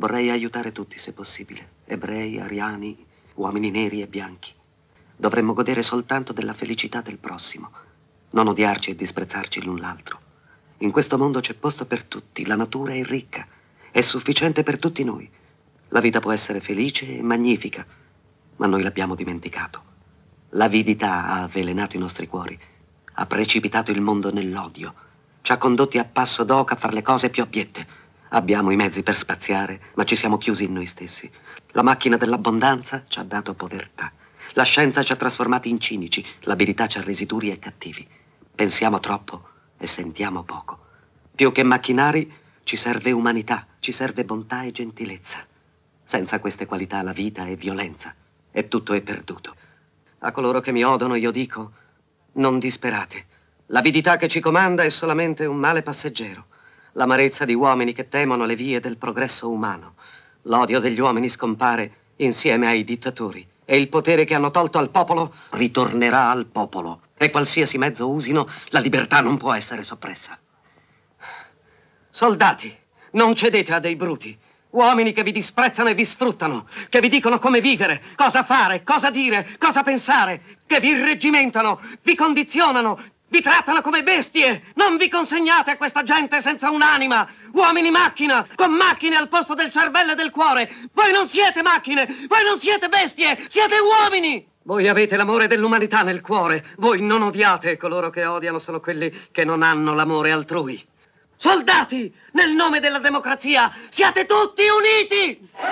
Vorrei aiutare tutti, se possibile. Ebrei, ariani, uomini neri e bianchi. Dovremmo godere soltanto della felicità del prossimo, non odiarci e disprezzarci l'un l'altro. In questo mondo c'è posto per tutti, la natura è ricca, è sufficiente per tutti noi. La vita può essere felice e magnifica, ma noi l'abbiamo dimenticato. L'avidità ha avvelenato i nostri cuori, ha precipitato il mondo nell'odio, ci ha condotti a passo d'oca a fare le cose più abiette. Abbiamo i mezzi per spaziare, ma ci siamo chiusi in noi stessi. La macchina dell'abbondanza ci ha dato povertà. La scienza ci ha trasformati in cinici, l'abilità ci ha resi duri e cattivi. Pensiamo troppo e sentiamo poco. Più che macchinari ci serve umanità, ci serve bontà e gentilezza. Senza queste qualità la vita è violenza e tutto è perduto. A coloro che mi odono io dico, non disperate. L'avidità che ci comanda è solamente un male passeggero l'amarezza di uomini che temono le vie del progresso umano. L'odio degli uomini scompare insieme ai dittatori e il potere che hanno tolto al popolo ritornerà al popolo. E qualsiasi mezzo usino, la libertà non può essere soppressa. Soldati, non cedete a dei bruti. Uomini che vi disprezzano e vi sfruttano, che vi dicono come vivere, cosa fare, cosa dire, cosa pensare, che vi reggimentano, vi condizionano, vi trattano come bestie! Non vi consegnate a questa gente senza un'anima! Uomini macchina, con macchine al posto del cervello e del cuore! Voi non siete macchine! Voi non siete bestie! Siete uomini! Voi avete l'amore dell'umanità nel cuore. Voi non odiate coloro che odiano sono quelli che non hanno l'amore altrui. Soldati, nel nome della democrazia, siate tutti uniti!